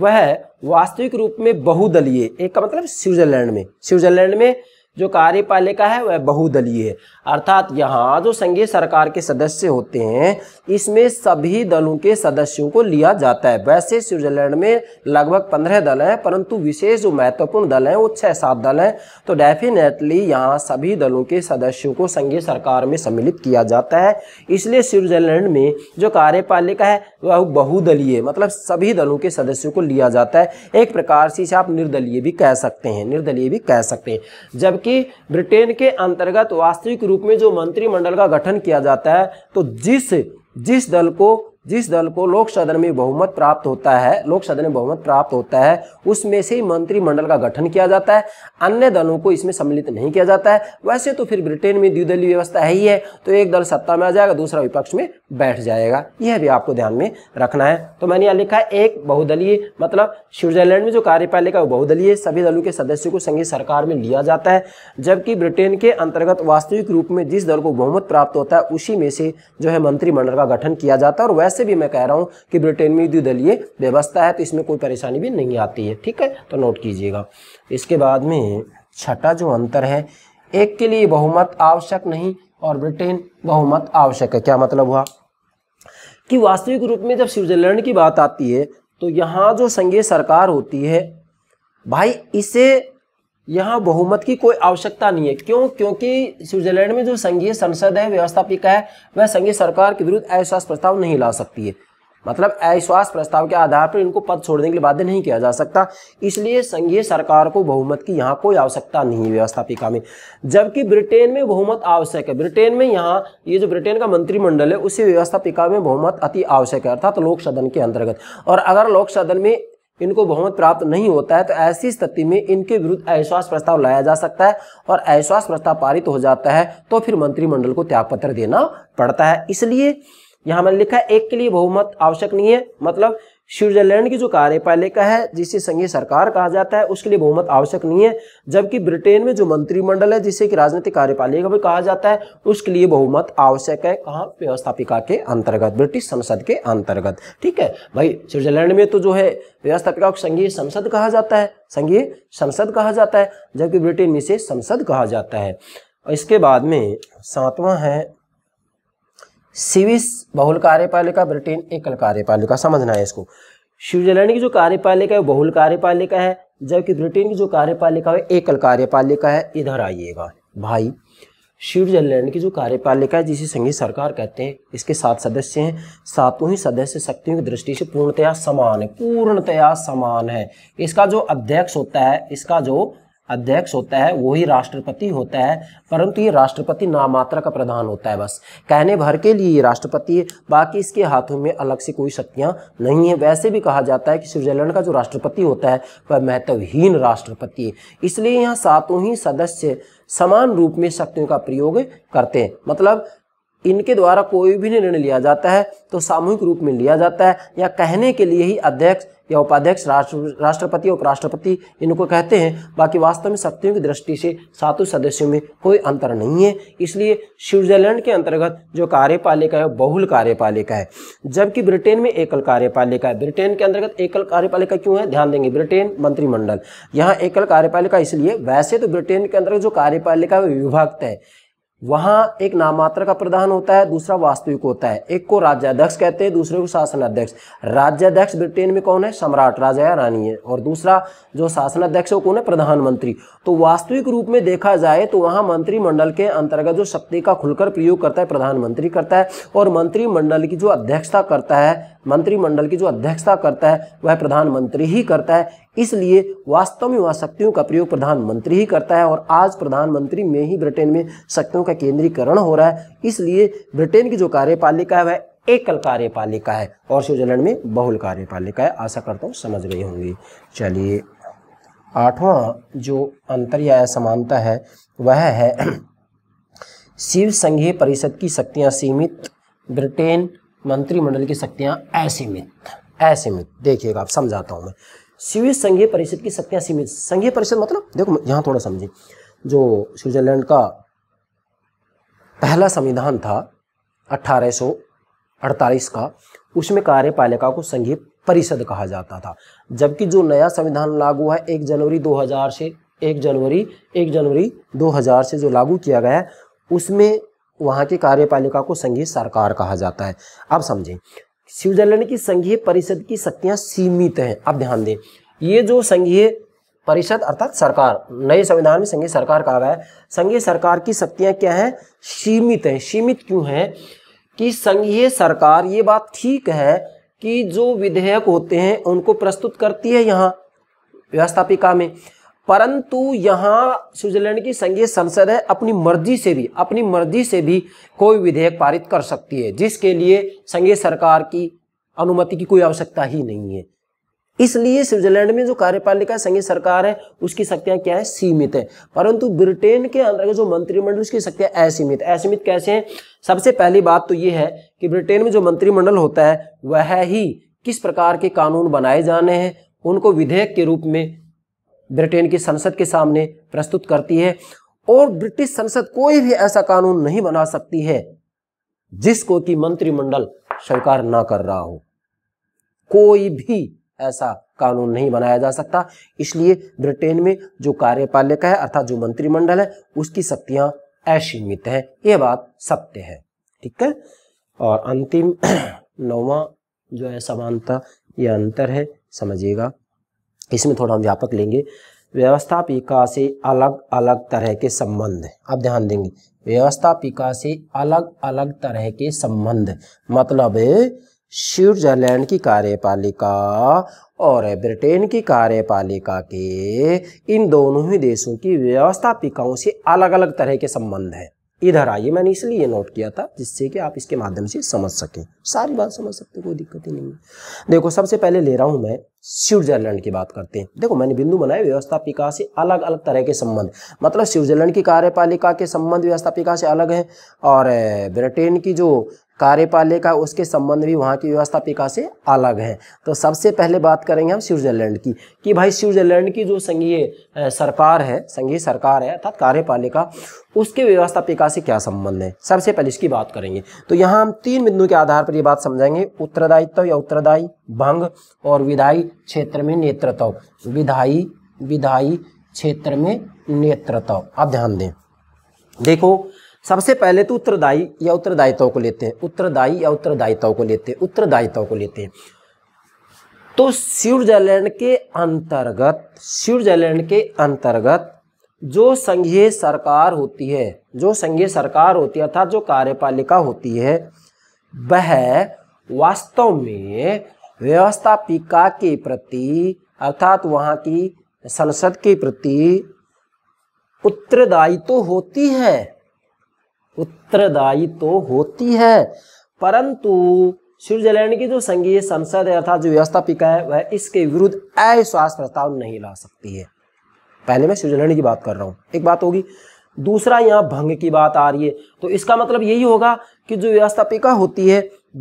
वह वास्तविक रूप में बहुदलीय एक का मतलब स्विट्जरलैंड में स्विट्जरलैंड में जो कार्यपालिका है वह बहुदलीय है अर्थात यहाँ जो संघीय सरकार के सदस्य होते हैं इसमें सभी दलों के सदस्यों को लिया जाता है वैसे स्विट्जरलैंड में लगभग पंद्रह दल हैं परंतु विशेष जो महत्वपूर्ण दल हैं वो छः सात दल हैं तो डेफिनेटली यहाँ सभी दलों के सदस्यों को संघीय सरकार में सम्मिलित किया जाता है इसलिए स्विट्जरलैंड में जो कार्यपालिका है वह बहुदलीय मतलब सभी दलों के सदस्यों को लिया जाता है एक प्रकार से इसे आप निर्दलीय भी कह सकते हैं निर्दलीय भी कह सकते हैं जबकि ब्रिटेन के अंतर्गत वास्तविक रूप में जो मंत्रिमंडल का गठन किया जाता है तो जिस जिस दल को जिस दल को लोक सदन में बहुमत प्राप्त होता है लोक सदन में बहुमत प्राप्त होता है उसमें से ही मंत्रिमंडल का गठन किया जाता है अन्य दलों को इसमें सम्मिलित नहीं किया जाता है वैसे तो फिर ब्रिटेन में द्विदलीय व्यवस्था है ही है तो एक दल सत्ता में आ जाएगा दूसरा विपक्ष में बैठ जाएगा यह भी आपको ध्यान में रखना है तो मैंने यहाँ लिखा है एक बहुदलीय मतलब स्विट्जरलैंड में जो कार्यपालिका वो बहुदलीय सभी दलों के सदस्यों को संघीय सरकार में लिया जाता है जबकि ब्रिटेन के अंतर्गत वास्तविक रूप में जिस दल को बहुमत प्राप्त होता है उसी में से जो है मंत्रिमंडल का गठन किया जाता है और वैसे वैसे भी मैं कह रहा हूँ कि ब्रिटेन में द्विदलीय व्यवस्था है तो इसमें कोई परेशानी भी नहीं आती है ठीक है तो नोट कीजिएगा इसके बाद में छठा जो अंतर है एक के लिए बहुमत आवश्यक नहीं और ब्रिटेन बहुमत आवश्यक है क्या मतलब हुआ कि वास्तविक रूप में जब स्विट्जरलैंड की बात आती है तो यहाँ जो संघीय सरकार होती है भाई इसे यहाँ बहुमत की कोई आवश्यकता नहीं है क्यों क्योंकि स्विट्जरलैंड में जो संघीय संसद है व्यवस्थापिका है वह संघीय सरकार के विरुद्ध अविश्वास प्रस्ताव नहीं ला सकती है मतलब अविश्वास प्रस्ताव के आधार पर इनको पद छोड़ने के लिए बाध्य नहीं किया जा सकता इसलिए संघीय सरकार को बहुमत की यहाँ कोई आवश्यकता नहीं है व्यवस्थापिका में जबकि ब्रिटेन में बहुमत आवश्यक है ब्रिटेन में यहाँ ये जो ब्रिटेन का मंत्रिमंडल है उसी व्यवस्थापिका में बहुमत अति आवश्यक है अर्थात तो लोक सदन के अंतर्गत और अगर लोक सदन में इनको बहुमत प्राप्त नहीं होता है तो ऐसी स्थिति में इनके विरुद्ध अविश्वास प्रस्ताव लाया जा सकता है और अविश्वास प्रस्ताव पारित हो जाता है तो फिर मंत्रिमंडल को त्यागपत्र देना पड़ता है इसलिए यहां मैंने लिखा है एक के लिए बहुमत आवश्यक नहीं है मतलब स्विट्जरलैंड की जो कार्यपालिका है जिसे संघीय सरकार कहा जाता है उसके लिए बहुमत आवश्यक नहीं है जबकि ब्रिटेन में जो मंत्रिमंडल है जिसे कि राजनीतिक कार्यपालिका भी कहा जाता है उसके लिए बहुमत आवश्यक है कहा व्यवस्थापिका के अंतर्गत ब्रिटिश संसद के अंतर्गत ठीक है भाई स्विट्जरलैंड में तो जो है व्यवस्थापिका को संघीय संसद कहा जाता है संघीय संसद कहा जाता है जबकि ब्रिटेन में इसे संसद कहा जाता है इसके बाद में सातवां है स्विस बहुल कार्यपालिका ब्रिटेन एकल कार्यपालिका समझना है इसको स्विट्जरलैंड की जो कार्यपालिका है बहुल कार्यपालिका है जबकि ब्रिटेन की जो कार्यपालिका है एकल कार्यपालिका है इधर आइएगा भाई स्विट्जरलैंड की जो कार्यपालिका है जिसे संघीय सरकार कहते हैं इसके सात सदस्य हैं सातों ही सदस्य शक्तियों की दृष्टि से पूर्णतया समान है पूर्णतया समान है इसका जो अध्यक्ष होता है इसका जो अध्यक्ष होता है वही राष्ट्रपति होता है परंतु ये राष्ट्रपति नामात्रा का प्रधान होता है बस कहने भर के लिए ये राष्ट्रपति है बाकी इसके हाथों में अलग से कोई शक्तियाँ नहीं है वैसे भी कहा जाता है कि स्विट्जरलैंड का जो राष्ट्रपति होता है वह महत्वहीन राष्ट्रपति है इसलिए यहाँ सातों ही सदस्य समान रूप में शक्तियों का प्रयोग करते हैं मतलब इनके द्वारा कोई भी निर्णय लिया जाता है तो सामूहिक रूप में लिया जाता है या कहने के लिए ही अध्यक्ष या उपाध्यक्ष राष्ट्र राष्ट्रपति और उपराष्ट्रपति इनको कहते हैं बाकी वास्तव में शक्तियों की दृष्टि से सातों सदस्यों में कोई अंतर नहीं है इसलिए स्विट्जरलैंड के अंतर्गत जो कार्यपालिका है बहुल कार्यपालिका है जबकि ब्रिटेन में एकल कार्यपालिका है ब्रिटेन के अंतर्गत एकल कार्यपालिका क्यों है ध्यान देंगे ब्रिटेन मंत्रिमंडल यहाँ एकल कार्यपालिका इसलिए वैसे तो ब्रिटेन के अंतर्गत जो कार्यपालिका है विभक्त है वहां एक नामात्र का प्रधान होता है दूसरा वास्तविक होता है एक को राज्याध्यक्ष कहते हैं दूसरे को शासनाध्यक्ष राज्याध्यक्ष ब्रिटेन में कौन है सम्राट राजा या रानी है और दूसरा जो शासनाध्यक्ष है कौन है प्रधानमंत्री तो वास्तविक रूप में देखा जाए तो वहां मंत्रिमंडल के अंतर्गत जो शक्ति का खुलकर प्रयोग करता है प्रधानमंत्री करता है और मंत्रिमंडल की जो अध्यक्षता करता है मंत्रिमंडल की जो अध्यक्षता करता है वह प्रधानमंत्री ही करता है इसलिए वास्तव में वह शक्तियों का प्रयोग प्रधानमंत्री ही करता है और आज प्रधानमंत्री में ही ब्रिटेन में शक्तियों का केंद्रीकरण हो रहा है इसलिए ब्रिटेन की जो कार्यपालिका है वह एकल कार्यपालिका है और स्विट्जरलैंड में बहुल कार्यपालिका है आशा करता हूँ समझ गई होंगी चलिए आठवां जो अंतर या असमानता है वह है शिव संघीय परिषद की शक्तियाँ सीमित ब्रिटेन मंत्रिमंडल की शक्तियाँ असीमित असीमित देखिएगा आप समझाता हूँ मैं सीवेज संघीय परिषद की शक्तियाँ सीमित संघीय परिषद मतलब देखो यहाँ थोड़ा समझे जो स्विट्जरलैंड का पहला संविधान था 1848 का उसमें कार्यपालिका को संघीय परिषद कहा जाता था जबकि जो नया संविधान लागू है एक जनवरी 2000 से एक जनवरी एक जनवरी 2000 से जो लागू किया गया है उसमें वहाँ की कार्यपालिका को संघीय सरकार कहा जाता है अब समझें स्विट्जरलैंड की संघीय परिषद की शक्तियां सीमित हैं आप ध्यान दें ये जो संघीय परिषद अर्थात सरकार नए संविधान में संघीय सरकार कहा गया है संघीय सरकार की शक्तियां क्या है सीमित है सीमित क्यों है कि संघीय सरकार ये बात ठीक है कि जो विधेयक होते हैं उनको प्रस्तुत करती है यहाँ व्यवस्थापिका में परंतु यहाँ स्विट्जरलैंड की संघीय संसद है अपनी मर्जी से भी अपनी मर्जी से भी कोई विधेयक पारित कर सकती है जिसके लिए संघीय सरकार की अनुमति की कोई आवश्यकता ही नहीं है इसलिए स्विट्जरलैंड में जो कार्यपालिका संघीय सरकार है उसकी शक्तियां क्या है सीमित है परंतु ब्रिटेन के अंतर्गत जो मंत्रिमंडल उसकी शक्तियां असीमित असीमित कैसे हैं सबसे पहली बात तो ये है कि ब्रिटेन में जो मंत्रिमंडल होता है वह ही किस प्रकार के कानून बनाए जाने हैं उनको विधेयक के रूप में ब्रिटेन की संसद के सामने प्रस्तुत करती है और ब्रिटिश संसद कोई भी ऐसा कानून नहीं बना सकती है जिसको कि मंत्रिमंडल स्वीकार ना कर रहा हो कोई भी ऐसा कानून नहीं बनाया जा सकता इसलिए ब्रिटेन में जो कार्यपालिका है अर्थात जो मंत्रिमंडल है उसकी शक्तियां असीमित है यह बात सत्य है ठीक है और अंतिम नौवा जो है समानता या अंतर है समझिएगा इसमें थोड़ा हम व्यापक लेंगे व्यवस्थापिका से अलग अलग तरह के संबंध आप ध्यान देंगे व्यवस्थापिका से अलग अलग तरह के संबंध मतलब स्विट्जरलैंड की कार्यपालिका और ब्रिटेन की कार्यपालिका के इन दोनों ही देशों की व्यवस्थापिकाओं से अलग अलग तरह के संबंध हैं इधर आइए मैंने इसलिए नोट किया था जिससे कि आप इसके माध्यम से समझ सकें सारी बात समझ सकते कोई दिक्कत ही नहीं है देखो सबसे पहले ले रहा हूं मैं स्विट्जरलैंड की बात करते हैं देखो मैंने बिंदु बनाए व्यवस्थापिका से अलग अलग तरह के संबंध मतलब स्विट्जरलैंड की कार्यपालिका के संबंध व्यवस्थापिका से अलग हैं और ब्रिटेन की जो कार्यपालिका उसके संबंध भी वहाँ की व्यवस्थापिका से अलग हैं तो सबसे पहले बात करेंगे हम स्विट्जरलैंड की कि भाई स्विट्जरलैंड की जो संघीय सरकार है संघीय सरकार है अर्थात कार्यपालिका उसके व्यवस्थापिका से क्या संबंध है सबसे पहले इसकी बात करेंगे तो यहाँ हम तीन बिंदु के आधार पर ये बात समझाएंगे उत्तरदायित्व या उत्तरदायी भंग और विदाई क्षेत्र में नेतृत्व विधायी विधायी क्षेत्र में नेतृत्व अब ध्यान दें देखो सबसे पहले तो उत्तरदायी या उत्तरदायित्व को लेते हैं उत्तरदायी या उत्तरदायित्व को लेते हैं उत्तरदायित्व को लेते हैं तो स्विट्जरलैंड के अंतर्गत स्विट्जरलैंड के अंतर्गत जो संघीय सरकार होती है जो संघीय सरकार होती है अर्थात जो कार्यपालिका होती है वह वास्तव में व्यवस्थापिका के प्रति अर्थात वहाँ की संसद के प्रति उत्तरदायित्व तो होती है उत्तरदायित्व तो होती है परंतु स्विट्जरलैंड की जो संघीय संसद है अर्थात जो व्यवस्थापिका है वह इसके विरुद्ध अविश्वास प्रस्ताव नहीं ला सकती है पहले मैं स्विट्जरलैंड की बात कर रहा हूँ एक बात होगी दूसरा यहाँ भंग की बात आ रही है तो इसका मतलब यही होगा कि जो व्यवस्थापिका होती है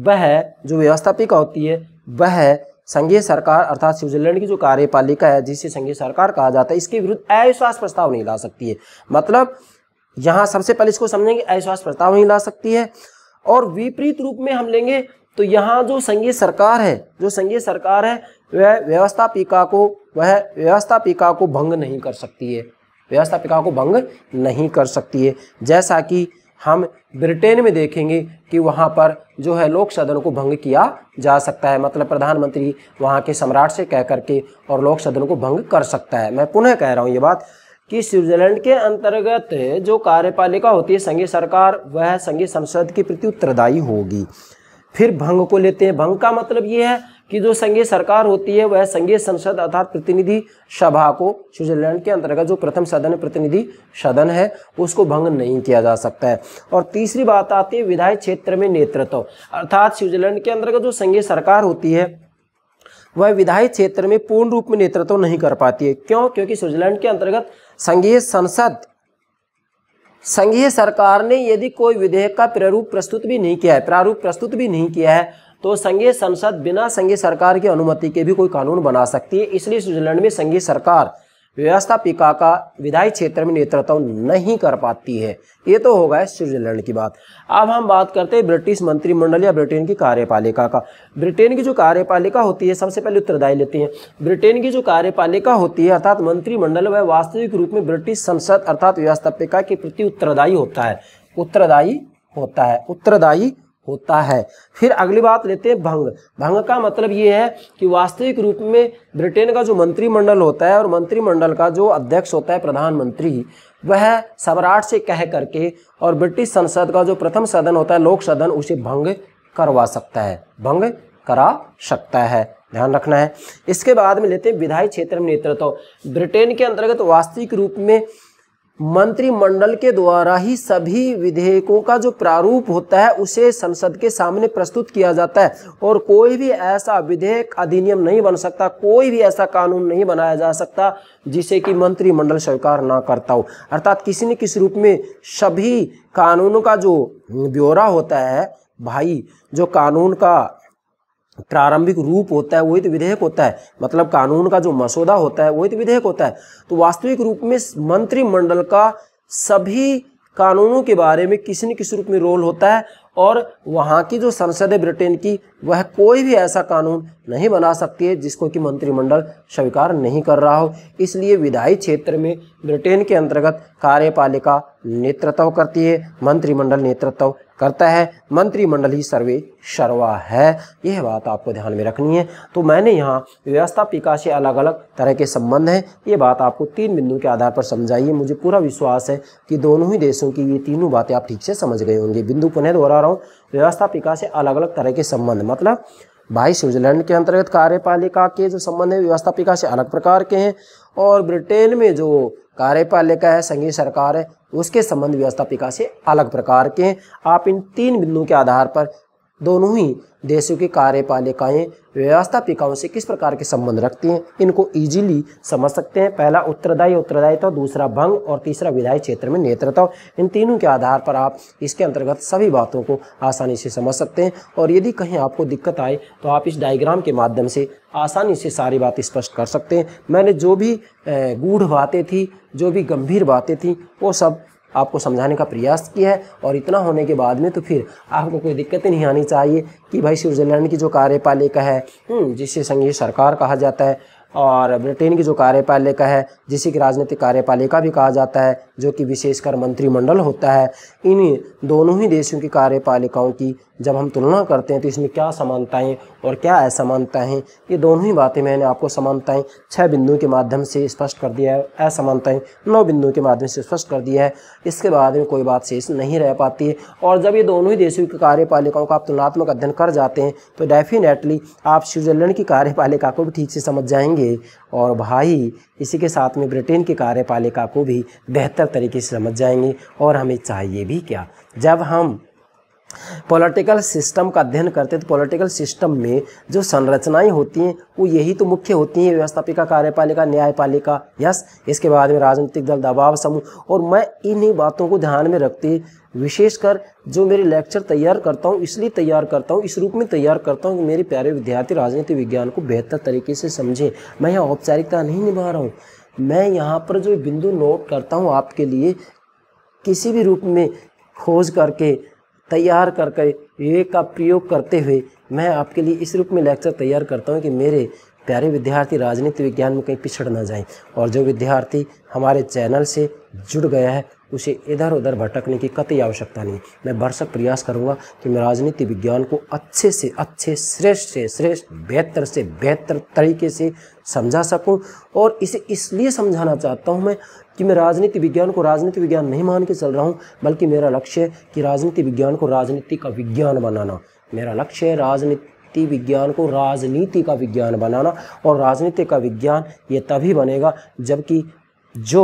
वह जो व्यवस्थापिका होती है वह संघीय सरकार अर्थात स्विट्जरलैंड की जो कार्यपालिका है जिसे संघीय सरकार कहा जाता है इसके विरुद्ध अविश्वास प्रस्ताव नहीं ला सकती है मतलब यहाँ सबसे पहले इसको समझेंगे अविश्वास प्रस्ताव नहीं ला सकती है और विपरीत रूप में हम लेंगे तो यहाँ जो संघीय सरकार है जो संघीय सरकार है वह व्यवस्थापिका को वह व्यवस्थापिका को भंग नहीं कर सकती है व्यवस्थापिका को भंग नहीं कर सकती है जैसा कि हम ब्रिटेन में देखेंगे कि वहाँ पर जो है लोक सदन को भंग किया जा सकता है मतलब प्रधानमंत्री वहाँ के सम्राट से कह करके और लोक सदन को भंग कर सकता है मैं पुनः कह रहा हूँ ये बात कि स्विट्जरलैंड के अंतर्गत जो कार्यपालिका होती है संघीय सरकार वह संघीय संसद के प्रति उत्तरदायी होगी फिर भंग को लेते हैं भंग का मतलब ये है कि जो संघीय सरकार होती है वह संघीय संसद अर्थात प्रतिनिधि सभा को स्विट्जरलैंड के अंतर्गत जो प्रथम सदन प्रतिनिधि सदन है उसको भंग नहीं किया जा सकता है और तीसरी बात आती है विधायक क्षेत्र में नेतृत्व अर्थात स्विट्जरलैंड के अंतर्गत जो संघीय सरकार होती है वह विधायक क्षेत्र में पूर्ण रूप में नेतृत्व नहीं कर पाती है क्यों क्योंकि स्विट्जरलैंड के अंतर्गत संघीय संसद संघीय सरकार ने यदि कोई विधेयक का प्रारूप प्रस्तुत भी नहीं किया है प्रारूप प्रस्तुत भी नहीं किया है तो संघीय संसद बिना संघीय सरकार की अनुमति के भी कोई कानून बना सकती है इसलिए स्विट्जरलैंड में संघीय सरकार व्यवस्थापिका का विधायी क्षेत्र में नेतृत्व नहीं कर पाती है ये तो हो गया स्विट्जरलैंड की बात अब हम बात करते हैं ब्रिटिश मंत्रिमंडल या ब्रिटेन की कार्यपालिका का ब्रिटेन की जो कार्यपालिका होती है सबसे पहले उत्तरदायी लेती हैं ब्रिटेन की जो कार्यपालिका होती है अर्थात मंत्रिमंडल वह वास्तविक रूप में ब्रिटिश संसद अर्थात व्यवस्थापिका के प्रति उत्तरदायी होता है उत्तरदायी होता है उत्तरदायी होता है फिर अगली बात लेते हैं भंग भंग का मतलब ये है कि वास्तविक रूप में ब्रिटेन का जो मंत्रिमंडल होता है और मंत्रिमंडल का जो अध्यक्ष होता है प्रधानमंत्री वह सम्राट से कह करके और ब्रिटिश संसद का जो प्रथम सदन होता है लोक सदन उसे भंग करवा सकता है भंग करा सकता है ध्यान रखना है इसके बाद में लेते हैं विधायी क्षेत्र में नेतृत्व ब्रिटेन के अंतर्गत वास्तविक रूप में मंत्रिमंडल के द्वारा ही सभी विधेयकों का जो प्रारूप होता है उसे संसद के सामने प्रस्तुत किया जाता है और कोई भी ऐसा विधेयक अधिनियम नहीं बन सकता कोई भी ऐसा कानून नहीं बनाया जा सकता जिसे कि मंत्रिमंडल स्वीकार ना करता हो अर्थात किसी न किसी रूप में सभी कानूनों का जो ब्यौरा होता है भाई जो कानून का प्रारंभिक रूप होता है वही तो विधेयक होता है मतलब कानून का जो मसौदा होता है वही तो विधेयक होता है तो वास्तविक रूप में मंत्रिमंडल का सभी कानूनों के बारे में किसी न किसी रूप में रोल होता है और वहाँ की जो संसद है ब्रिटेन की वह कोई भी ऐसा कानून नहीं बना सकती है जिसको कि मंत्रिमंडल स्वीकार नहीं कर रहा हो इसलिए विधायी क्षेत्र में ब्रिटेन के अंतर्गत कार्यपालिका नेतृत्व करती है मंत्रिमंडल नेतृत्व करता है मंत्रिमंडल ही सर्वे शर्वा है यह बात आपको ध्यान में रखनी है तो मैंने यहाँ व्यवस्था पिका से अलग अलग तरह के संबंध हैं ये बात आपको तीन बिंदु के आधार पर समझाई है मुझे पूरा विश्वास है कि दोनों ही देशों की ये तीनों बातें आप ठीक से समझ गए होंगे बिंदु पुनः दोहरा रहा हूँ व्यवस्था पिका से अलग अलग तरह के संबंध मतलब भाई स्विट्जरलैंड के अंतर्गत कार्यपालिका के जो संबंध है व्यवस्थापिका से अलग प्रकार के हैं और ब्रिटेन में जो कार्यपालिका है संघीय सरकार है उसके संबंध व्यवस्थापिका से अलग प्रकार के हैं आप इन तीन बिंदुओं के आधार पर दोनों ही देशों की कार्यपालिकाएं व्यवस्थापिकाओं से किस प्रकार के संबंध रखती हैं इनको इजीली समझ सकते हैं पहला उत्तरदायी उत्तरदायित्व तो, दूसरा भंग और तीसरा विधायी क्षेत्र में नेतृत्व इन तीनों के आधार पर आप इसके अंतर्गत सभी बातों को आसानी से समझ सकते हैं और यदि कहीं आपको दिक्कत आए तो आप इस डायग्राम के माध्यम से आसानी से सारी बात स्पष्ट कर सकते हैं मैंने जो भी गूढ़ बातें थी जो भी गंभीर बातें थी वो सब आपको समझाने का प्रयास किया है और इतना होने के बाद में तो फिर आपको कोई दिक्कत नहीं आनी चाहिए कि भाई स्विट्ज़रलैंड की जो कार्यपालिका है हम्म, जिसे संघीय सरकार कहा जाता है और ब्रिटेन की जो कार्यपालिका है जिसे कि राजनीतिक कार्यपालिका भी कहा जाता है जो कि विशेषकर मंत्रिमंडल होता है इन दोनों ही देशों की कार्यपालिकाओं की जब हम तुलना करते हैं तो इसमें क्या समानताएं और क्या असमानताएं हैं ये दोनों ही बातें मैंने आपको समानताएं छः बिंदुओं के माध्यम से स्पष्ट कर दिया है असमानताएं नौ बिंदुओं के माध्यम से स्पष्ट कर दिया है इसके बाद में कोई बात शेष नहीं रह पाती है और जब ये दोनों ही देशों की कार्यपालिकाओं का आप तुलनात्मक अध्ययन कर जाते हैं तो डेफिनेटली आप स्विट्ज़रलैंड की कार्यपालिका को भी ठीक से समझ जाएंगे और भाई इसी के साथ में ब्रिटेन की कार्यपालिका को भी बेहतर तरीके से समझ जाएंगे और हमें चाहिए भी क्या जब हम पॉलिटिकल सिस्टम का अध्ययन करते हैं तो पॉलिटिकल सिस्टम में जो संरचनाएं होती हैं वो यही तो मुख्य होती हैं व्यवस्थापिका कार्यपालिका न्यायपालिका यस इसके बाद में राजनीतिक दल दबाव समूह और मैं इन्हीं बातों को ध्यान में रखते विशेषकर जो मेरे लेक्चर तैयार करता हूँ इसलिए तैयार करता हूँ इस रूप में तैयार करता हूँ कि मेरे प्यारे विद्यार्थी राजनीति विज्ञान को बेहतर तरीके से समझें मैं यहाँ औपचारिकता नहीं निभा रहा हूँ मैं यहाँ पर जो बिंदु नोट करता हूँ आपके लिए किसी भी रूप में खोज करके तैयार कर कर विवेक का प्रयोग करते हुए मैं आपके लिए इस रूप में लेक्चर तैयार करता हूँ कि मेरे प्यारे विद्यार्थी राजनीति विज्ञान में कहीं पिछड़ ना जाएं और जो विद्यार्थी हमारे चैनल से जुड़ गया है उसे इधर उधर भटकने की कतई आवश्यकता नहीं मैं भरसक प्रयास करूँगा कि मैं राजनीति विज्ञान को अच्छे से अच्छे श्रेष्ठ से श्रेष्ठ बेहतर से बेहतर तरीके से समझा सकूँ और इसे इसलिए समझाना चाहता हूँ मैं कि मैं राजनीति विज्ञान को राजनीति विज्ञान नहीं मान के चल रहा हूँ बल्कि मेरा लक्ष्य है कि राजनीति विज्ञान को राजनीति का विज्ञान बनाना मेरा लक्ष्य है राजनीति विज्ञान को राजनीति का विज्ञान बनाना और राजनीति का विज्ञान ये तभी बनेगा जबकि जो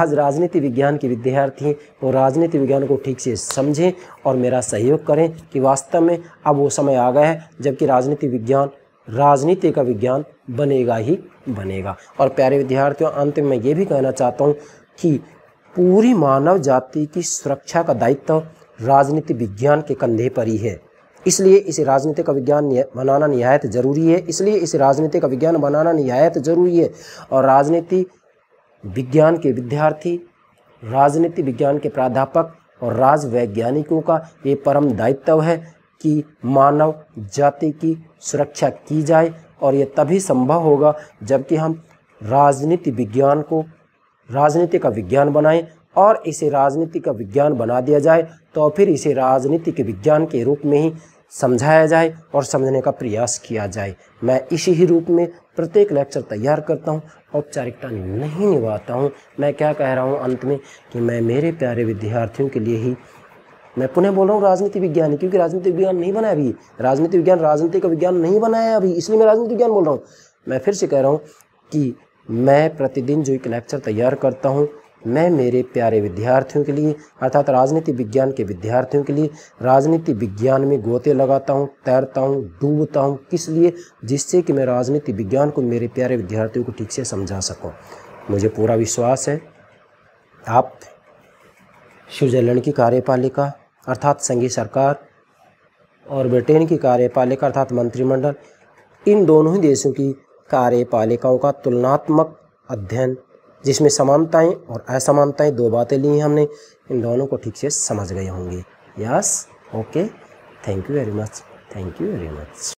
आज राजनीति विज्ञान के विद्यार्थी हैं वो राजनीति विज्ञान को ठीक से समझें और मेरा सहयोग करें कि वास्तव में अब वो समय आ गया है जबकि राजनीति विज्ञान राजनीति का विज्ञान बनेगा ही बनेगा और प्यारे विद्यार्थियों अंत में ये भी कहना चाहता हूँ कि पूरी मानव जाति की सुरक्षा का दायित्व राजनीति विज्ञान के कंधे पर ही है इसलिए इसे राजनीति का विज्ञान बनाना निहायत जरूरी है इसलिए इसे राजनीति का विज्ञान बनाना निहायत जरूरी है और राजनीति विज्ञान के विद्यार्थी राजनीति विज्ञान के प्राध्यापक और राज वैज्ञानिकों का ये परम दायित्व है कि मानव जाति की सुरक्षा की जाए और ये तभी संभव होगा जबकि हम राजनीति विज्ञान को राजनीति का विज्ञान बनाएं और इसे राजनीति का विज्ञान बना दिया जाए तो फिर इसे राजनीति के विज्ञान के रूप में ही समझाया जाए और समझने का प्रयास किया जाए मैं इसी ही रूप में प्रत्येक लेक्चर तैयार करता हूँ औपचारिकता नहीं निभाता हूँ मैं क्या कह रहा हूँ अंत में कि मैं मेरे प्यारे विद्यार्थियों के लिए ही मैं पुनः बोल रहा हूँ राजनीति विज्ञान क्योंकि राजनीति विज्ञान नहीं बनाया अभी राजनीति विज्ञान राजनीति का विज्ञान नहीं बनाया अभी इसलिए मैं राजनीति विज्ञान बोल रहा हूँ मैं फिर से कह रहा हूँ कि मैं प्रतिदिन जो एक लेक्चर तैयार करता हूँ मैं मेरे प्यारे विद्यार्थियों के लिए अर्थात राजनीति विज्ञान के विद्यार्थियों के लिए राजनीति विज्ञान में गोते लगाता हूँ तैरता हूँ डूबता हूँ किस लिए जिससे कि मैं राजनीति विज्ञान को मेरे प्यारे विद्यार्थियों को ठीक से समझा सकूँ मुझे पूरा विश्वास है आप स्विट्ज़रलैंड की कार्यपालिका अर्थात संघीय सरकार और ब्रिटेन की कार्यपालिका अर्थात मंत्रिमंडल इन दोनों ही देशों की कार्यपालिकाओं का तुलनात्मक अध्ययन जिसमें समानताएं और असमानताएं दो बातें ली हैं हमने इन दोनों को ठीक से समझ गए होंगे yes okay thank you very much thank you very much